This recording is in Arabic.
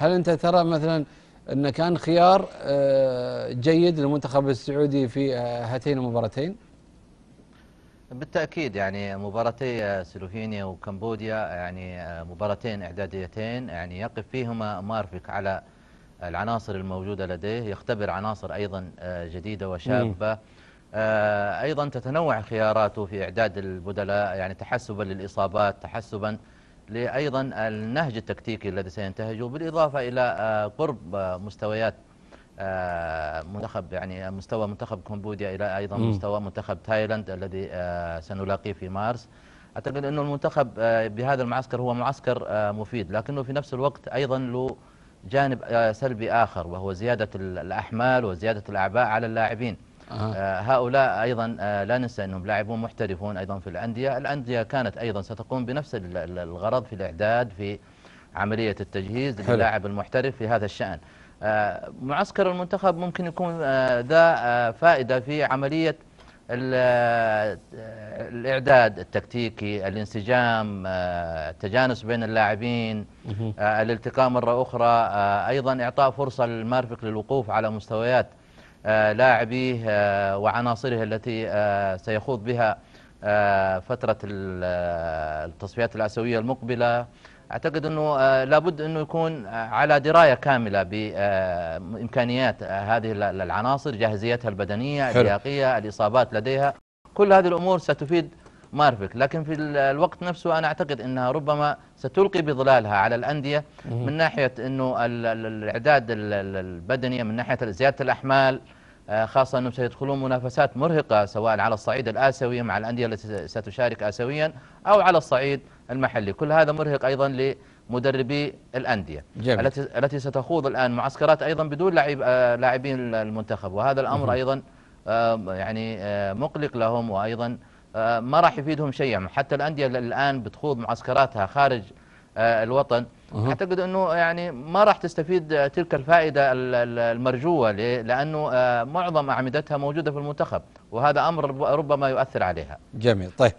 هل أنت ترى مثلا أن كان خيار آه، جيد للمنتخب السعودي في آه، هاتين المباراتين؟ بالتأكيد يعني مباراتي آه، سلوفينيا وكمبوديا يعني مباراتين إعداديتين يعني يقف فيهما مارفك على العناصر الموجودة لديه يختبر عناصر أيضا جديدة وشابة أيضا تتنوع خياراته في إعداد البدلاء يعني تحسبا للإصابات تحسبا لأيضا النهج التكتيكي الذي سينتهجه بالإضافة إلى آه، قرب آه، مستويات آه، منتخب يعني مستوى منتخب كمبوديا إلى أيضا م. مستوى منتخب تايلاند الذي سنلاقيه في مارس أعتقد أنه المنتخب بهذا المعسكر هو معسكر مفيد لكنه في نفس الوقت أيضا له جانب سلبي آخر وهو زيادة الأحمال وزيادة الأعباء على اللاعبين آه. هؤلاء أيضا آه، لا ننسى أنهم لاعبون محترفون أيضا في الأندية الأندية كانت أيضا ستقوم بنفس الغرض في الإعداد في عملية التجهيز للاعب المحترف في هذا الشأن آه، معسكر المنتخب ممكن يكون آه، ذا فائدة في عملية الإعداد التكتيكي الانسجام التجانس بين اللاعبين الالتقاء مرة أخرى أيضا إعطاء فرصة للمارفق للوقوف على مستويات آه، لاعبيه آه، وعناصره التي آه، سيخوض بها فترة التصفيات الآسيوية المقبلة أعتقد أنه لابد أنه يكون على دراية كاملة بإمكانيات هذه العناصر جاهزيتها البدنية اللياقية الإصابات لديها كل هذه الأمور ستفيد مارفيك لكن في الوقت نفسه أنا أعتقد أنها ربما ستلقي بظلالها على الأندية من ناحية أنه الإعداد البدني من ناحية زيادة الأحمال آه، خاصة أنهم سيدخلون منافسات مرهقة سواء على الصعيد الآسيوي مع الأندية التي ستشارك آسيويا أو على الصعيد المحلي كل هذا مرهق أيضا لمدربي الأندية جميل. التي التي ستخوض الآن معسكرات أيضا بدون لاعب آه، لاعبين المنتخب وهذا الأمر أيضا آه، يعني مقلق لهم وأيضا آه، ما راح يفيدهم يعني حتى الأندية الآن بتخوض معسكراتها خارج آه، الوطن أعتقد أنه يعني ما راح تستفيد آه، تلك الفائدة المرجوة لأنه معظم أعمدتها موجودة في المنتخب وهذا أمر ربما يؤثر عليها جميل طيب